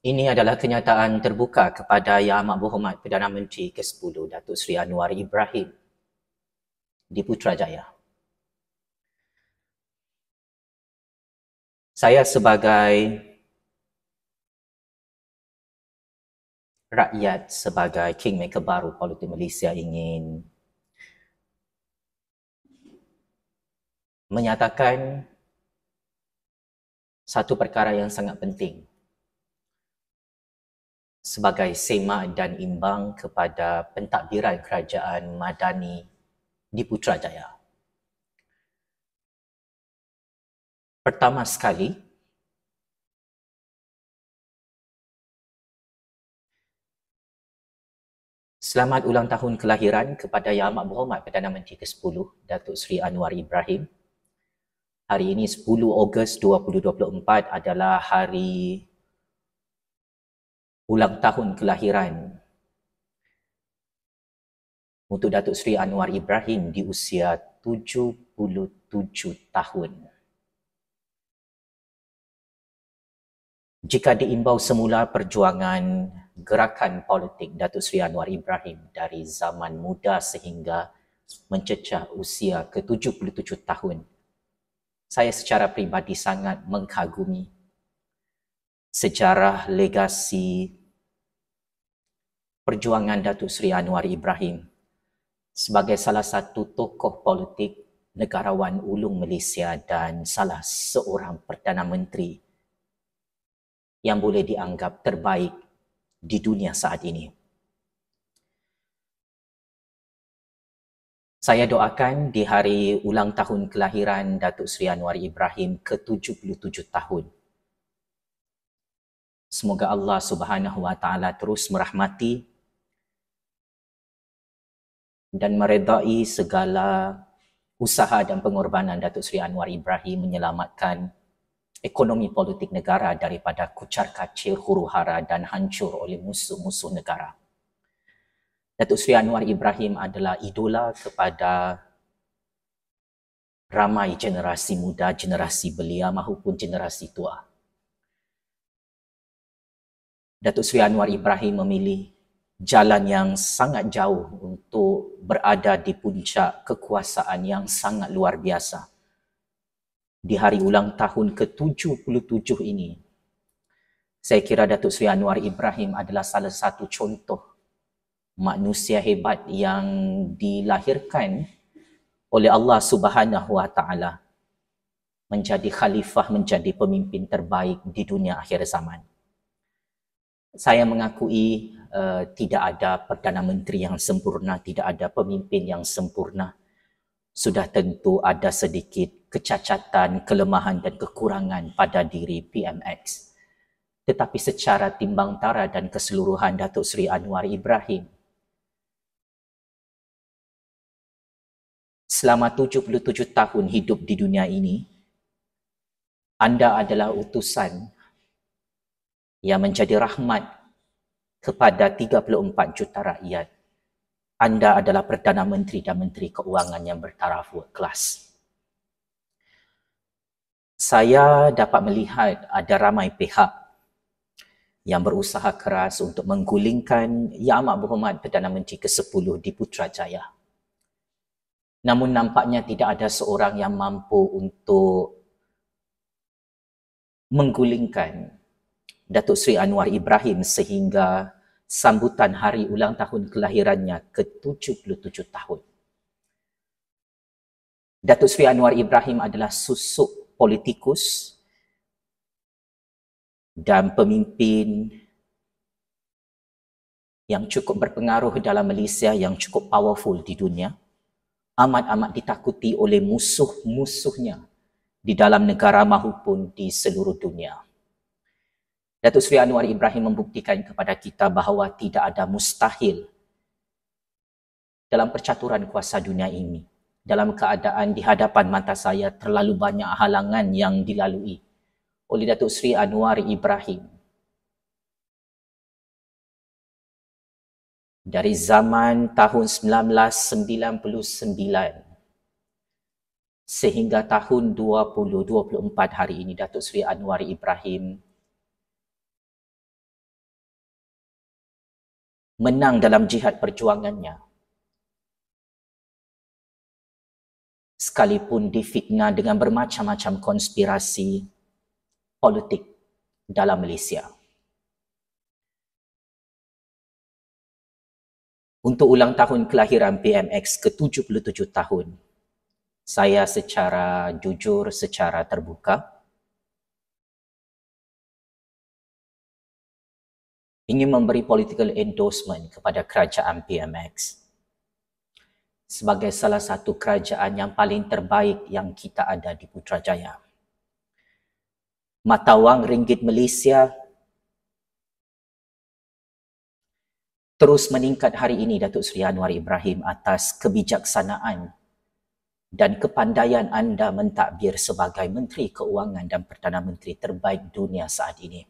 Ini adalah kenyataan terbuka kepada Yang Amat Berhormat Perdana Menteri ke-10 Datuk Seri Anwar Ibrahim di Putrajaya. Saya sebagai rakyat sebagai kingmaker baru politik Malaysia ingin menyatakan satu perkara yang sangat penting sebagai semak dan imbang kepada pentadbiran kerajaan Madani di Putrajaya. Pertama sekali, Selamat ulang tahun kelahiran kepada Yang Amat Berhormat Perdana Menteri ke-10, Datuk Seri Anwar Ibrahim. Hari ini 10 Ogos 2024 adalah hari ulang tahun kelahiran untuk Datuk Seri Anwar Ibrahim di usia 77 tahun. Jika diimbau semula perjuangan gerakan politik Datuk Seri Anwar Ibrahim dari zaman muda sehingga mencecah usia ke-77 tahun, saya secara pribadi sangat mengkagumi sejarah legasi perjuangan Datuk Seri Anwar Ibrahim sebagai salah satu tokoh politik negarawan ulung Malaysia dan salah seorang Perdana Menteri yang boleh dianggap terbaik di dunia saat ini. Saya doakan di hari ulang tahun kelahiran Datuk Seri Anwar Ibrahim ke-77 tahun. Semoga Allah Subhanahu Wa Taala terus merahmati dan meredai segala usaha dan pengorbanan Datuk Seri Anwar Ibrahim menyelamatkan ekonomi politik negara daripada kucar kacir huru hara dan hancur oleh musuh-musuh negara. Datuk Seri Anwar Ibrahim adalah idola kepada ramai generasi muda, generasi belia maupun generasi tua. Datuk Seri Anwar Ibrahim memilih jalan yang sangat jauh untuk berada di puncak kekuasaan yang sangat luar biasa. Di hari ulang tahun ke-77 ini, saya kira Datuk Sri Anwar Ibrahim adalah salah satu contoh manusia hebat yang dilahirkan oleh Allah Subhanahu Wa Taala menjadi khalifah, menjadi pemimpin terbaik di dunia akhir zaman. Saya mengakui uh, tidak ada perdana menteri yang sempurna, tidak ada pemimpin yang sempurna. Sudah tentu ada sedikit kecacatan, kelemahan dan kekurangan pada diri PMX. Tetapi secara timbang tara dan keseluruhan Datuk Seri Anwar Ibrahim selama 77 tahun hidup di dunia ini anda adalah utusan yang menjadi rahmat kepada 34 juta rakyat anda adalah perdana menteri dan menteri keuangan yang bertaraf world class saya dapat melihat ada ramai pihak yang berusaha keras untuk menggulingkan Yang Amat Berhormat Perdana Menteri ke-10 di Putrajaya. Namun nampaknya tidak ada seorang yang mampu untuk menggulingkan Datuk Seri Anwar Ibrahim sehingga sambutan hari ulang tahun kelahirannya ke-77 tahun. Datuk Seri Anwar Ibrahim adalah susuk politikus dan pemimpin yang cukup berpengaruh dalam Malaysia yang cukup powerful di dunia amat-amat ditakuti oleh musuh-musuhnya di dalam negara mahupun di seluruh dunia. Datuk Seri Anwar Ibrahim membuktikan kepada kita bahawa tidak ada mustahil dalam percaturan kuasa dunia ini. Dalam keadaan di hadapan mata saya terlalu banyak halangan yang dilalui oleh Datuk Seri Anwar Ibrahim. Dari zaman tahun 1999 sehingga tahun 2024 hari ini Datuk Seri Anwar Ibrahim menang dalam jihad perjuangannya. Sekalipun difitnah dengan bermacam-macam konspirasi politik dalam Malaysia. Untuk ulang tahun kelahiran PMX ke-77 tahun, saya secara jujur, secara terbuka, ingin memberi political endorsement kepada kerajaan PMX sebagai salah satu kerajaan yang paling terbaik yang kita ada di Putrajaya. Mata wang ringgit Malaysia terus meningkat hari ini Datuk Seri Anwar Ibrahim atas kebijaksanaan dan kepandaian anda mentadbir sebagai Menteri Keuangan dan Perdana Menteri terbaik dunia saat ini.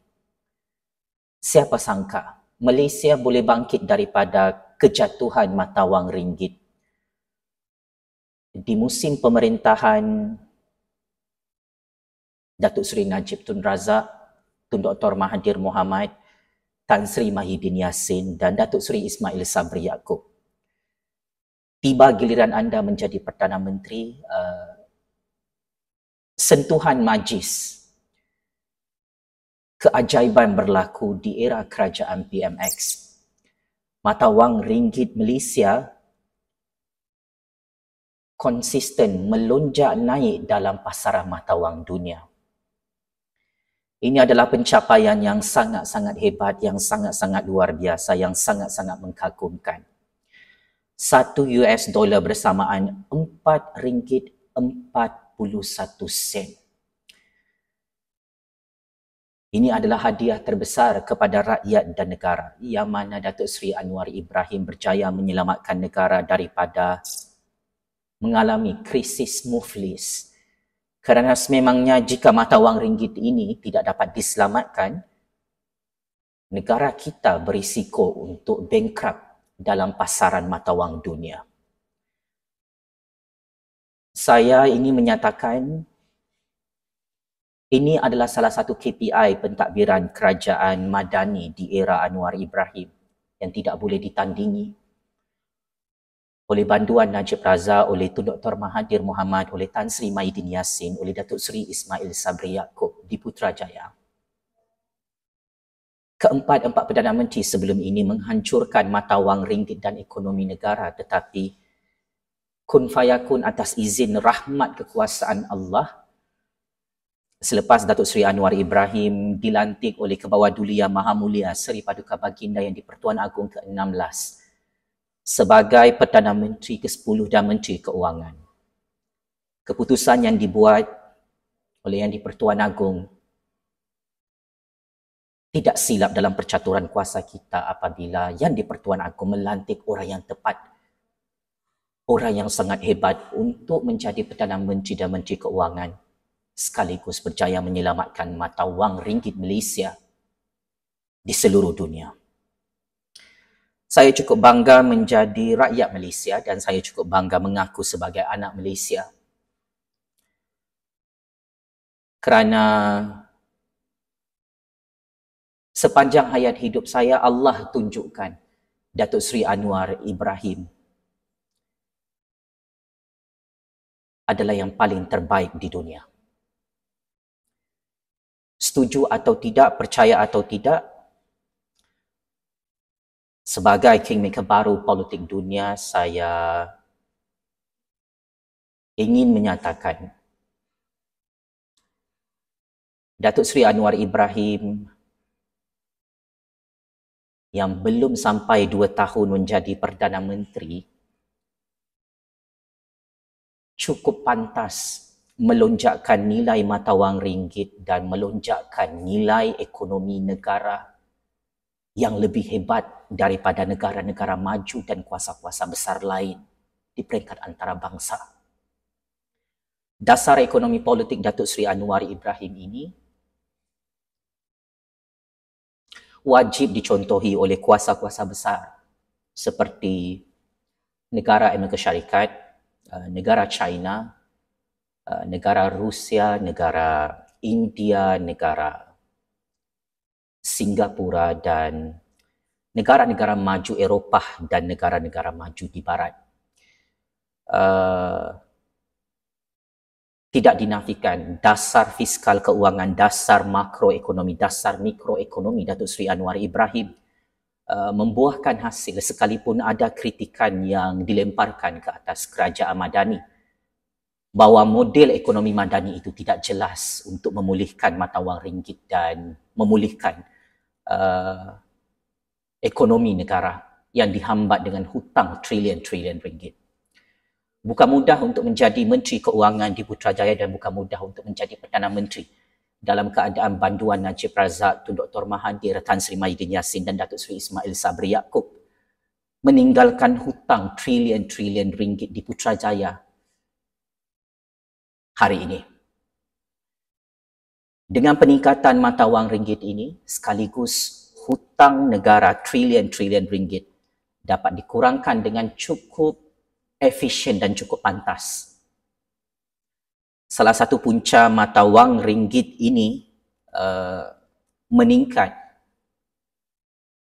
Siapa sangka Malaysia boleh bangkit daripada kejatuhan mata wang ringgit. Di musim pemerintahan Datuk Seri Najib Tun Razak, Tun Dr. Mahathir Mohamad, Tan Sri Mahidin Yassin dan Datuk Seri Ismail Sabri Yaakob. Tiba giliran anda menjadi Perdana Menteri, uh, sentuhan majlis keajaiban berlaku di era kerajaan PMX. Mata wang ringgit Malaysia konsisten melonjak naik dalam pasaran mata wang dunia. Ini adalah pencapaian yang sangat-sangat hebat, yang sangat-sangat luar biasa, yang sangat-sangat mengkagumkan. Satu US dollar bersamaan empat ringgit empat puluh satu sen. Ini adalah hadiah terbesar kepada rakyat dan negara yang mana Datuk Seri Anwar Ibrahim berjaya menyelamatkan negara daripada mengalami krisis muflis. Kerana sememangnya jika mata wang ringgit ini tidak dapat diselamatkan, negara kita berisiko untuk bankrupt dalam pasaran mata wang dunia. Saya ingin menyatakan ini adalah salah satu KPI pentadbiran kerajaan madani di era Anwar Ibrahim yang tidak boleh ditandingi oleh banduan Najib Razak, oleh Tun Dr. Mahathir Mohamad, oleh Tan Sri Maidin Yassin, oleh Datuk Sri Ismail Sabri Yaakob di Putrajaya. Keempat-empat Perdana Menteri sebelum ini menghancurkan mata wang ringgit dan ekonomi negara tetapi kun fayakun atas izin rahmat kekuasaan Allah selepas Datuk Seri Anwar Ibrahim dilantik oleh Kebawah Duli Yang Maha Mulia Seri Paduka Baginda yang di-Pertuan Agong ke-16 sebagai Perdana Menteri ke-10 dan Menteri Keuangan. Keputusan yang dibuat oleh yang di-Pertuan Agong tidak silap dalam percaturan kuasa kita apabila yang di-Pertuan Agong melantik orang yang tepat orang yang sangat hebat untuk menjadi Perdana Menteri dan Menteri Keuangan sekaligus berjaya menyelamatkan mata wang ringgit Malaysia di seluruh dunia. Saya cukup bangga menjadi rakyat Malaysia dan saya cukup bangga mengaku sebagai anak Malaysia. Kerana sepanjang hayat hidup saya Allah tunjukkan Datuk Seri Anwar Ibrahim adalah yang paling terbaik di dunia setuju atau tidak, percaya atau tidak sebagai kingmaker baru politik dunia saya ingin menyatakan Datuk Seri Anwar Ibrahim yang belum sampai dua tahun menjadi Perdana Menteri cukup pantas melonjakkan nilai mata wang ringgit dan melonjakkan nilai ekonomi negara yang lebih hebat daripada negara-negara maju dan kuasa-kuasa besar lain di peringkat antarabangsa. Dasar ekonomi politik Datuk Seri Anwar Ibrahim ini wajib dicontohi oleh kuasa-kuasa besar seperti negara Amerika Syarikat, eh, negara China, Uh, negara Rusia, negara India, negara Singapura dan negara-negara maju Eropah dan negara-negara maju di barat. Uh, tidak dinafikan dasar fiskal keuangan, dasar makroekonomi, dasar mikroekonomi Datuk Sri Anwar Ibrahim uh, membuahkan hasil sekalipun ada kritikan yang dilemparkan ke atas kerajaan Madani bahawa model ekonomi madani itu tidak jelas untuk memulihkan mata wang ringgit dan memulihkan uh, ekonomi negara yang dihambat dengan hutang trilion-trilion ringgit. Bukan mudah untuk menjadi Menteri Keuangan di Putrajaya dan bukan mudah untuk menjadi Perdana Menteri dalam keadaan banduan Najib Razak, Tun Dr. Mahathir, Tan Sri Maidin Yassin dan Datuk Sri Ismail Sabri Yaakob meninggalkan hutang trilion-trilion ringgit di Putrajaya hari ini. Dengan peningkatan mata wang ringgit ini, sekaligus hutang negara trilion-trilion ringgit dapat dikurangkan dengan cukup efisien dan cukup pantas. Salah satu punca mata wang ringgit ini uh, meningkat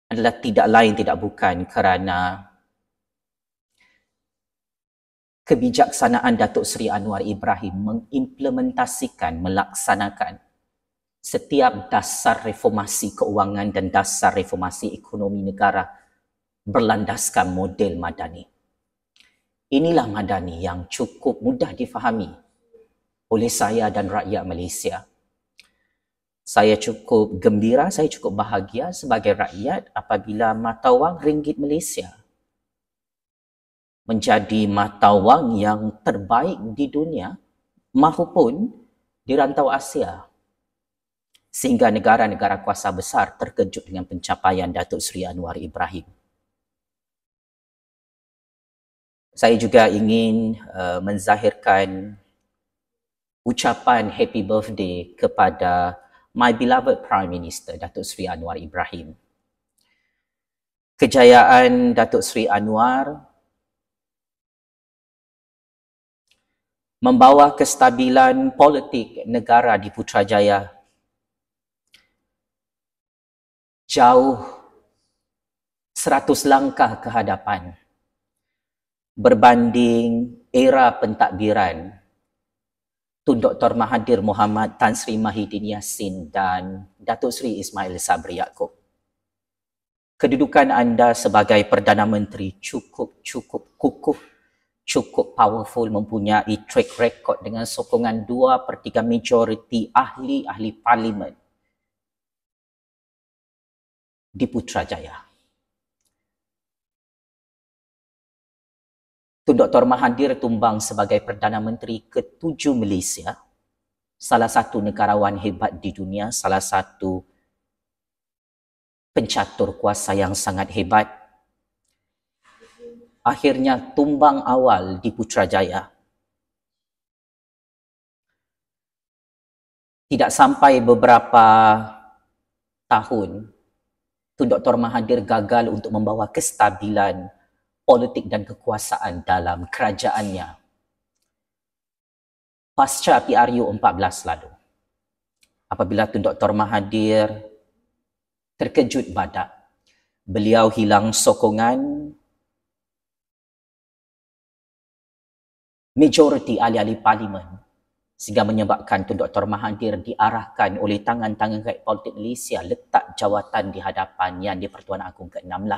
adalah tidak lain tidak bukan kerana kebijaksanaan Datuk Seri Anwar Ibrahim mengimplementasikan, melaksanakan setiap dasar reformasi keuangan dan dasar reformasi ekonomi negara berlandaskan model madani. Inilah madani yang cukup mudah difahami oleh saya dan rakyat Malaysia. Saya cukup gembira, saya cukup bahagia sebagai rakyat apabila mata wang ringgit Malaysia menjadi mata wang yang terbaik di dunia maupun di rantau Asia. Sehingga negara-negara kuasa besar terkejut dengan pencapaian Datuk Seri Anwar Ibrahim. Saya juga ingin uh, menzahirkan ucapan happy birthday kepada my beloved Prime Minister Datuk Seri Anwar Ibrahim. Kejayaan Datuk Seri Anwar membawa kestabilan politik negara di Putrajaya. Jauh seratus langkah ke hadapan berbanding era pentadbiran Tun Dr. Mahathir Muhammad Tan Sri Mahidin Yassin dan Datuk Sri Ismail Sabri Yaakob. Kedudukan anda sebagai Perdana Menteri cukup-cukup kukuh cukup powerful mempunyai track record dengan sokongan dua per 3 majoriti ahli-ahli parlimen di Putrajaya. Tun Dr. Mahathir tumbang sebagai Perdana Menteri ke-7 Malaysia, salah satu negarawan hebat di dunia, salah satu pencatur kuasa yang sangat hebat akhirnya tumbang awal di Putrajaya. Tidak sampai beberapa tahun, Tun Dr. Mahathir gagal untuk membawa kestabilan politik dan kekuasaan dalam kerajaannya. Pasca PRU 14 lalu, apabila Tun Dr. Mahathir terkejut badak, beliau hilang sokongan majoriti ahli-ahli parlimen sehingga menyebabkan Tun Dr. Mahathir diarahkan oleh tangan-tangan rakyat politik Malaysia letak jawatan di hadapan yang di Pertuan Agung ke-16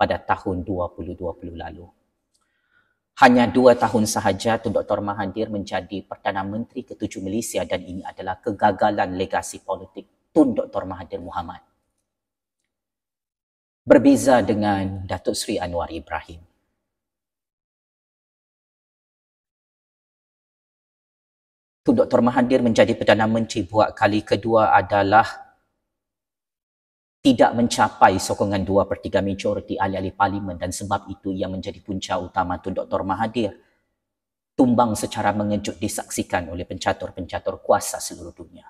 pada tahun 2020 lalu. Hanya dua tahun sahaja Tun Dr. Mahathir menjadi Perdana Menteri ke-7 Malaysia dan ini adalah kegagalan legasi politik Tun Dr. Mahathir Muhammad. Berbeza dengan Datuk Seri Anwar Ibrahim. Tun Dr. Mahathir menjadi Perdana Menteri buat kali kedua adalah tidak mencapai sokongan dua per tiga majoriti ahli-ahli parlimen dan sebab itu yang menjadi punca utama Tun Dr. Mahathir tumbang secara mengejut disaksikan oleh pencatur-pencatur kuasa seluruh dunia.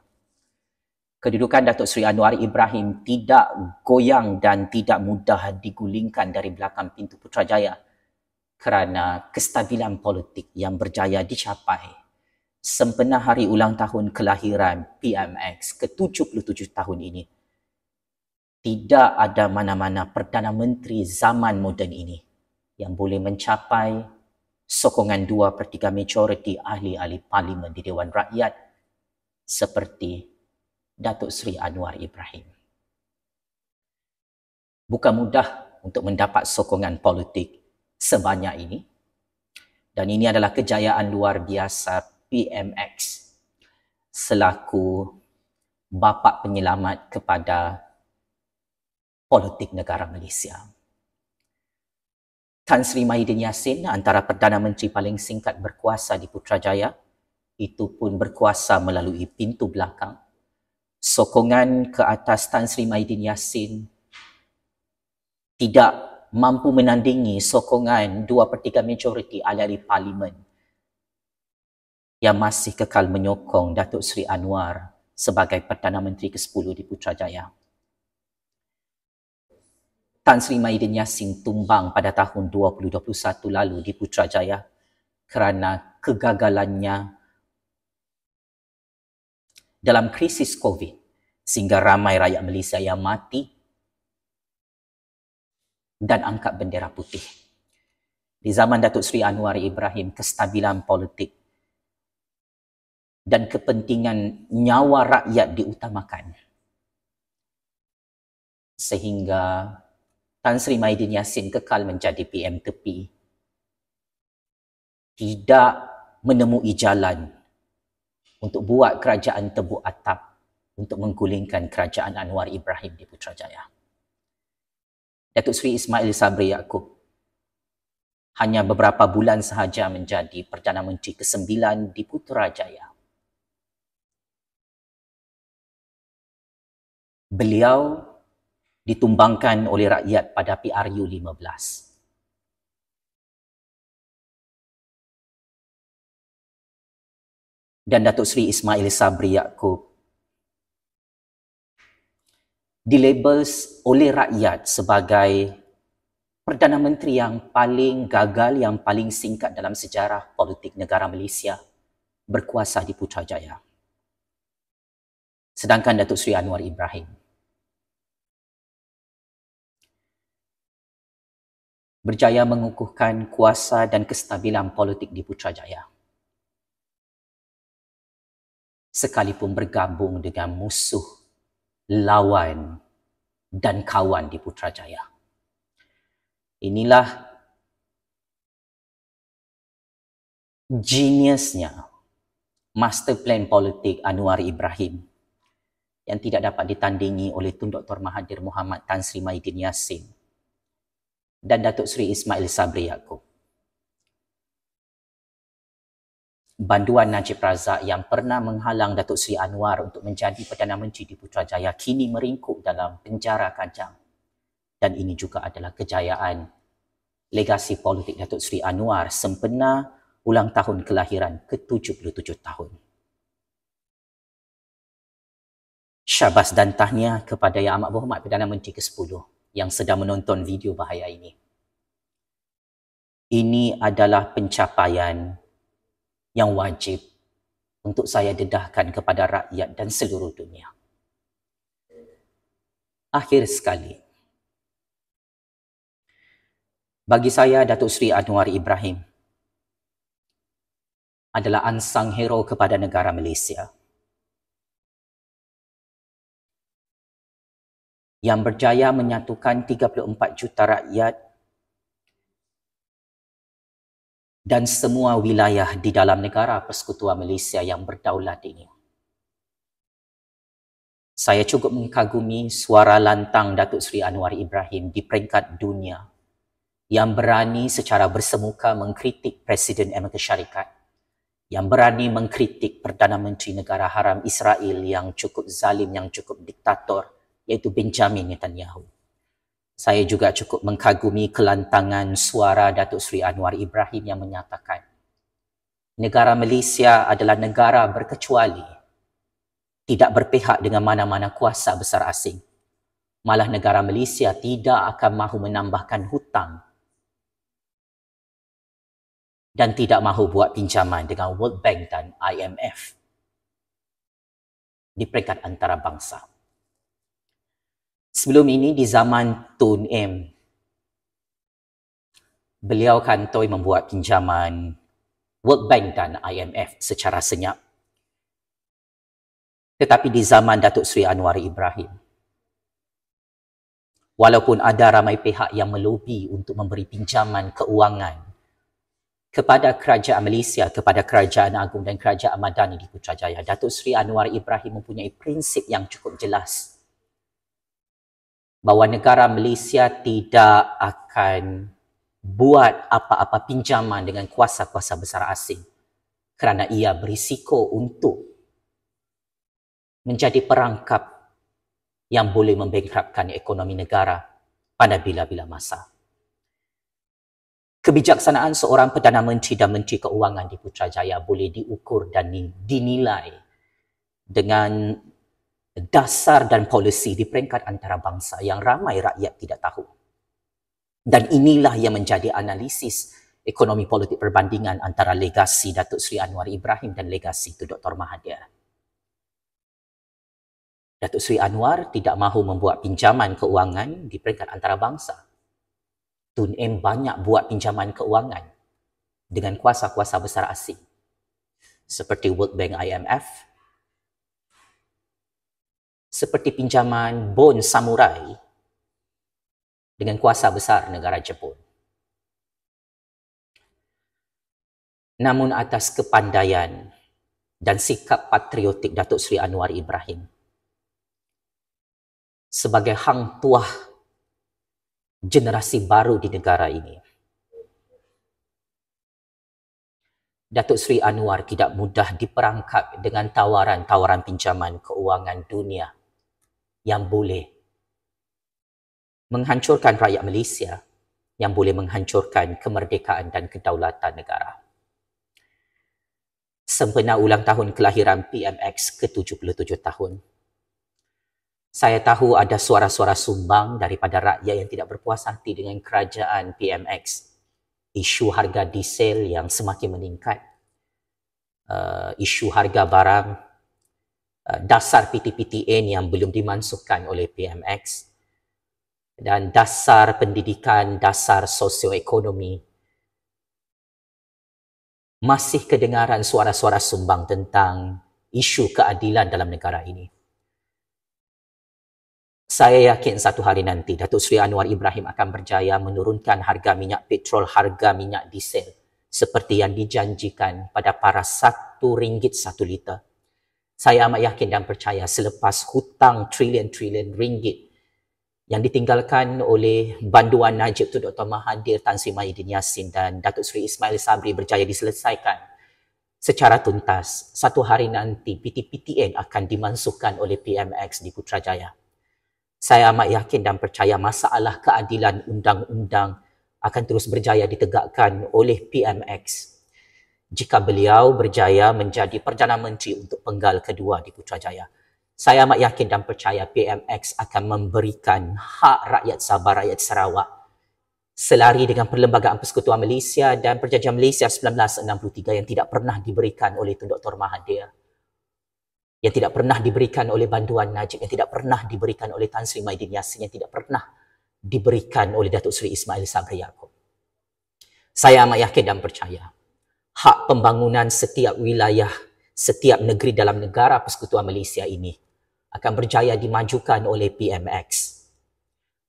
Kedudukan Datuk Seri Anwar Ibrahim tidak goyang dan tidak mudah digulingkan dari belakang pintu Putrajaya kerana kestabilan politik yang berjaya dicapai sempena hari ulang tahun kelahiran PMX ke-77 tahun ini. Tidak ada mana-mana Perdana Menteri zaman moden ini yang boleh mencapai sokongan dua per tiga majoriti ahli-ahli parlimen di Dewan Rakyat seperti Datuk Seri Anwar Ibrahim. Bukan mudah untuk mendapat sokongan politik sebanyak ini dan ini adalah kejayaan luar biasa PMX selaku bapa penyelamat kepada politik negara Malaysia. Tan Sri Mahidin Yassin antara Perdana Menteri paling singkat berkuasa di Putrajaya itu pun berkuasa melalui pintu belakang. Sokongan ke atas Tan Sri Mahidin Yassin tidak mampu menandingi sokongan dua per 3 majoriti ahli parlimen yang masih kekal menyokong Datuk Seri Anwar sebagai Perdana Menteri ke-10 di Putrajaya. Tan Sri Maidin Yassin tumbang pada tahun 2021 lalu di Putrajaya kerana kegagalannya dalam krisis COVID sehingga ramai rakyat Malaysia yang mati dan angkat bendera putih. Di zaman Datuk Seri Anwar Ibrahim, kestabilan politik dan kepentingan nyawa rakyat diutamakan. Sehingga Tan Sri Maidin Yassin kekal menjadi PM tepi. Tidak menemui jalan untuk buat kerajaan tebu atap untuk menggulingkan kerajaan Anwar Ibrahim di Putrajaya. Datuk Sri Ismail Sabri Yaakob hanya beberapa bulan sahaja menjadi Perdana Menteri ke-9 di Putrajaya. beliau ditumbangkan oleh rakyat pada PRU 15. Dan Datuk Seri Ismail Sabri Yaakob dilabels oleh rakyat sebagai Perdana Menteri yang paling gagal, yang paling singkat dalam sejarah politik negara Malaysia berkuasa di Putrajaya. Sedangkan Datuk Seri Anwar Ibrahim berjaya mengukuhkan kuasa dan kestabilan politik di Putrajaya. Sekalipun bergabung dengan musuh, lawan dan kawan di Putrajaya. Inilah geniusnya master plan politik Anwar Ibrahim yang tidak dapat ditandingi oleh Tun Dr. Mahathir Muhammad Tan Sri Maidin Yassin dan Datuk Seri Ismail Sabri Yaakob. Banduan Najib Razak yang pernah menghalang Datuk Seri Anwar untuk menjadi Perdana Menteri di Putrajaya kini meringkuk dalam penjara kacang. Dan ini juga adalah kejayaan legasi politik Datuk Seri Anwar sempena ulang tahun kelahiran ke-77 tahun. Syabas dan tahniah kepada Yang Amat Berhormat Perdana Menteri ke-10 yang sedang menonton video bahaya ini. Ini adalah pencapaian yang wajib untuk saya dedahkan kepada rakyat dan seluruh dunia. Akhir sekali. Bagi saya Datuk Sri Anwar Ibrahim adalah ansang hero kepada negara Malaysia. yang berjaya menyatukan 34 juta rakyat dan semua wilayah di dalam negara Persekutuan Malaysia yang berdaulat ini. Saya cukup mengkagumi suara lantang Datuk Seri Anwar Ibrahim di peringkat dunia yang berani secara bersemuka mengkritik Presiden Amerika Syarikat yang berani mengkritik Perdana Menteri Negara Haram Israel yang cukup zalim, yang cukup diktator, iaitu Benjamin Netanyahu. Saya juga cukup mengkagumi kelantangan suara Datuk Seri Anwar Ibrahim yang menyatakan negara Malaysia adalah negara berkecuali tidak berpihak dengan mana-mana kuasa besar asing. Malah negara Malaysia tidak akan mahu menambahkan hutang dan tidak mahu buat pinjaman dengan World Bank dan IMF di peringkat antarabangsa. bangsa. Sebelum ini di zaman Tun M. Beliau kantoi membuat pinjaman World Bank dan IMF secara senyap. Tetapi di zaman Datuk Sri Anwar Ibrahim, walaupun ada ramai pihak yang melobi untuk memberi pinjaman keuangan kepada kerajaan Malaysia, kepada kerajaan agung dan kerajaan Madani di Putrajaya, Datuk Sri Anwar Ibrahim mempunyai prinsip yang cukup jelas bahawa negara Malaysia tidak akan buat apa-apa pinjaman dengan kuasa-kuasa besar asing kerana ia berisiko untuk menjadi perangkap yang boleh membengkrapkan ekonomi negara pada bila-bila masa. Kebijaksanaan seorang Perdana Menteri dan Menteri Keuangan di Putrajaya boleh diukur dan dinilai dengan dasar dan polisi di peringkat antarabangsa yang ramai rakyat tidak tahu. Dan inilah yang menjadi analisis ekonomi politik perbandingan antara legasi Datuk Seri Anwar Ibrahim dan legasi itu Dr. Mahathir. Datuk Seri Anwar tidak mahu membuat pinjaman keuangan di peringkat antarabangsa. Tun M banyak buat pinjaman keuangan dengan kuasa-kuasa besar asing seperti World Bank IMF, seperti pinjaman bon samurai dengan kuasa besar negara Jepun. Namun atas kepandaian dan sikap patriotik Datuk Seri Anwar Ibrahim sebagai hang tuah generasi baru di negara ini. Datuk Seri Anwar tidak mudah diperangkap dengan tawaran-tawaran pinjaman keuangan dunia yang boleh menghancurkan rakyat Malaysia yang boleh menghancurkan kemerdekaan dan kedaulatan negara. Sempena ulang tahun kelahiran PMX ke-77 tahun. Saya tahu ada suara-suara sumbang daripada rakyat yang tidak berpuas hati dengan kerajaan PMX. Isu harga diesel yang semakin meningkat. Uh, isu harga barang Uh, dasar PTPTN yang belum dimansuhkan oleh PMX dan dasar pendidikan, dasar sosioekonomi masih kedengaran suara-suara sumbang tentang isu keadilan dalam negara ini. Saya yakin satu hari nanti Datuk Seri Anwar Ibrahim akan berjaya menurunkan harga minyak petrol, harga minyak diesel seperti yang dijanjikan pada para satu ringgit satu liter saya amat yakin dan percaya selepas hutang trilion-trilion ringgit yang ditinggalkan oleh banduan Najib tu Dr. Mahathir Tan Sri Mahidin Yassin dan Datuk Seri Ismail Sabri berjaya diselesaikan secara tuntas, satu hari nanti PTPTN akan dimansuhkan oleh PMX di Putrajaya. Saya amat yakin dan percaya masalah keadilan undang-undang akan terus berjaya ditegakkan oleh PMX jika beliau berjaya menjadi Perdana Menteri untuk penggal kedua di Putrajaya. Saya amat yakin dan percaya PMX akan memberikan hak rakyat Sabah, rakyat Sarawak selari dengan Perlembagaan Persekutuan Malaysia dan Perjanjian Malaysia 1963 yang tidak pernah diberikan oleh Tun Dr. Mahathir yang tidak pernah diberikan oleh Banduan Najib, yang tidak pernah diberikan oleh Tan Sri Maidin Yassin, yang tidak pernah diberikan oleh Datuk Seri Ismail Sabri Yaakob. Saya amat yakin dan percaya hak pembangunan setiap wilayah, setiap negeri dalam negara persekutuan Malaysia ini akan berjaya dimajukan oleh PMX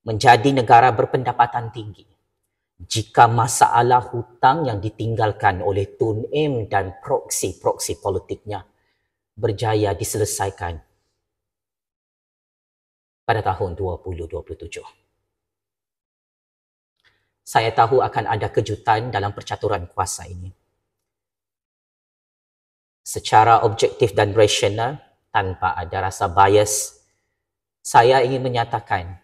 menjadi negara berpendapatan tinggi jika masalah hutang yang ditinggalkan oleh Tun M dan proksi-proksi politiknya berjaya diselesaikan pada tahun 2027. Saya tahu akan ada kejutan dalam percaturan kuasa ini secara objektif dan rasional tanpa ada rasa bias saya ingin menyatakan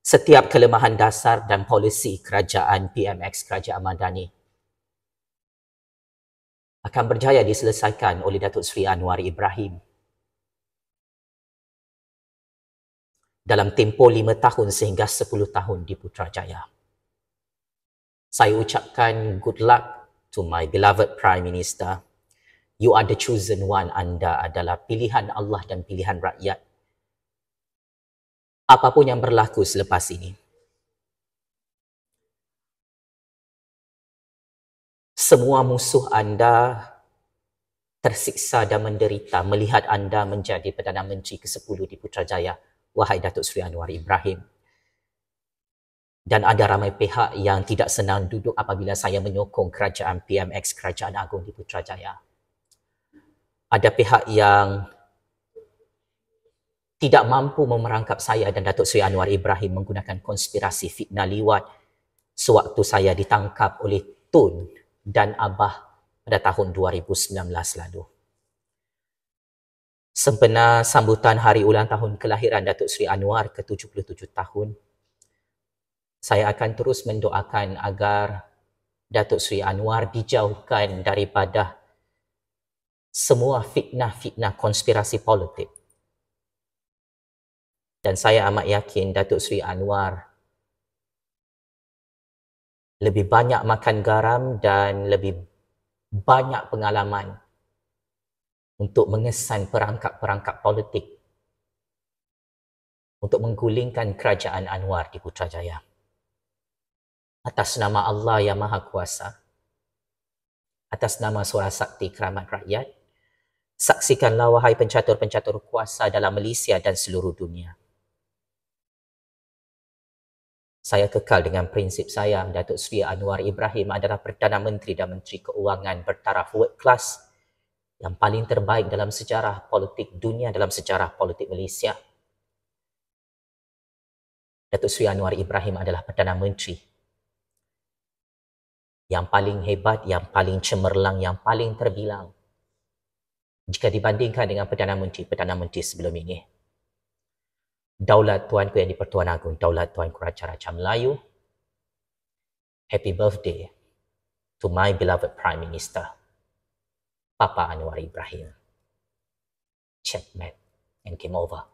setiap kelemahan dasar dan polisi kerajaan PMX Kerajaan Madani akan berjaya diselesaikan oleh Datuk Seri Anwar Ibrahim dalam tempoh lima tahun sehingga sepuluh tahun di Putrajaya. Saya ucapkan good luck to my beloved Prime Minister, you are the chosen one. Anda adalah pilihan Allah dan pilihan rakyat. Apapun yang berlaku selepas ini, semua musuh anda tersiksa dan menderita melihat anda menjadi Perdana Menteri ke-10 di Putrajaya. Wahai Datuk Seri Anwar Ibrahim, dan ada ramai pihak yang tidak senang duduk apabila saya menyokong kerajaan PMX Kerajaan agung di Putrajaya. Ada pihak yang tidak mampu memerangkap saya dan Datuk Seri Anwar Ibrahim menggunakan konspirasi fitnah liwat sewaktu saya ditangkap oleh Tun dan Abah pada tahun 2019 lalu. Sempena sambutan hari ulang tahun kelahiran Datuk Sri Anwar ke-77 tahun saya akan terus mendoakan agar Datuk Sri Anwar dijauhkan daripada semua fitnah-fitnah konspirasi politik. Dan saya amat yakin Datuk Sri Anwar lebih banyak makan garam dan lebih banyak pengalaman untuk mengesan perangkap-perangkap politik untuk menggulingkan kerajaan Anwar di Putrajaya atas nama Allah yang Maha Kuasa, atas nama suara sakti keramat rakyat, saksikanlah wahai pencatur-pencatur kuasa dalam Malaysia dan seluruh dunia. Saya kekal dengan prinsip saya, Datuk Sri Anwar Ibrahim adalah Perdana Menteri dan Menteri Keuangan bertaraf world class yang paling terbaik dalam sejarah politik dunia dalam sejarah politik Malaysia. Datuk Sri Anwar Ibrahim adalah Perdana Menteri yang paling hebat, yang paling cemerlang, yang paling terbilang jika dibandingkan dengan Perdana Menteri, Perdana Menteri sebelum ini. Daulat Tuanku yang di-Pertuan Agung, Daulat Tuanku Raja-Raja Melayu, Happy birthday to my beloved Prime Minister, Papa Anwar Ibrahim. Checkmate and came over.